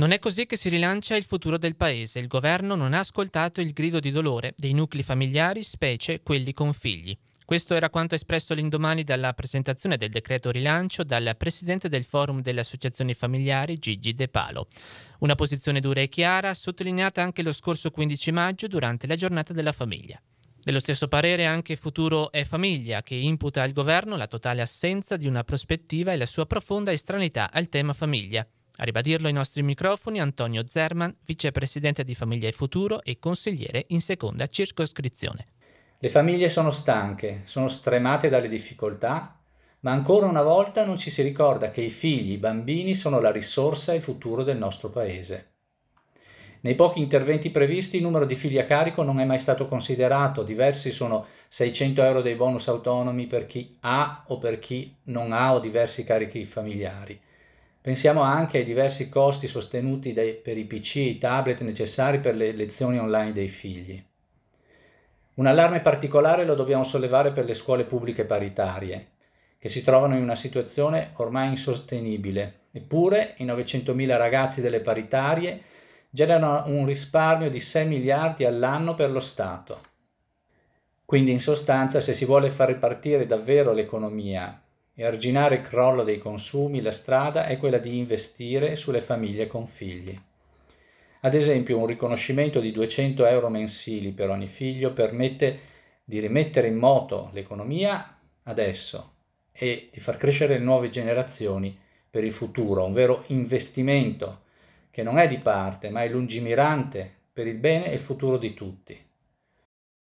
Non è così che si rilancia il futuro del Paese. Il governo non ha ascoltato il grido di dolore dei nuclei familiari, specie quelli con figli. Questo era quanto espresso l'indomani dalla presentazione del decreto rilancio dal presidente del forum delle associazioni familiari Gigi De Palo. Una posizione dura e chiara, sottolineata anche lo scorso 15 maggio durante la giornata della famiglia. Dello stesso parere anche Futuro e Famiglia, che imputa al governo la totale assenza di una prospettiva e la sua profonda estranità al tema famiglia. A ribadirlo ai nostri microfoni Antonio Zerman, vicepresidente di Famiglia e Futuro e consigliere in seconda circoscrizione. Le famiglie sono stanche, sono stremate dalle difficoltà, ma ancora una volta non ci si ricorda che i figli, i bambini sono la risorsa e il futuro del nostro paese. Nei pochi interventi previsti il numero di figli a carico non è mai stato considerato, diversi sono 600 euro dei bonus autonomi per chi ha o per chi non ha o diversi carichi familiari. Pensiamo anche ai diversi costi sostenuti dai, per i PC e i tablet necessari per le lezioni online dei figli. Un allarme particolare lo dobbiamo sollevare per le scuole pubbliche paritarie, che si trovano in una situazione ormai insostenibile. Eppure i 900.000 ragazzi delle paritarie generano un risparmio di 6 miliardi all'anno per lo Stato. Quindi in sostanza se si vuole far ripartire davvero l'economia e arginare il crollo dei consumi, la strada è quella di investire sulle famiglie con figli. Ad esempio, un riconoscimento di 200 euro mensili per ogni figlio permette di rimettere in moto l'economia adesso e di far crescere le nuove generazioni per il futuro, un vero investimento che non è di parte, ma è lungimirante per il bene e il futuro di tutti.